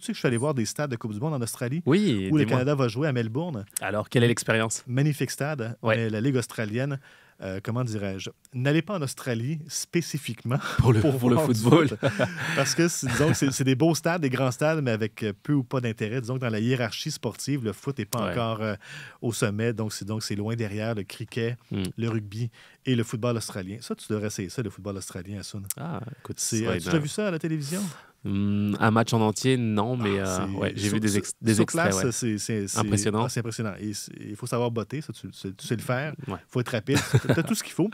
Sais que je suis allé voir des stades de Coupe du Monde en Australie oui, où le Canada va jouer à Melbourne. Alors, quelle est l'expérience? Magnifique stade, la Ligue australienne. Euh, comment dirais-je, n'allez pas en Australie spécifiquement pour le, le football. Parce que, disons, c'est des beaux stades, des grands stades, mais avec euh, peu ou pas d'intérêt. Disons que dans la hiérarchie sportive, le foot n'est pas encore euh, au sommet. Donc, c'est loin derrière le cricket, hmm. le rugby et le football australien. Ça, tu devrais essayer ça, le football australien, Asun. Ah, écoute, c'est... Tu as vu ça à la télévision? Hum, un match en entier, non, mais ah, euh, j'ai vu des, ex C'est impressionnant. Ah, impressionnant. Il faut savoir botter, ça, tu, sais le faire. Il faut être rapide. tu as tout ce qu'il faut.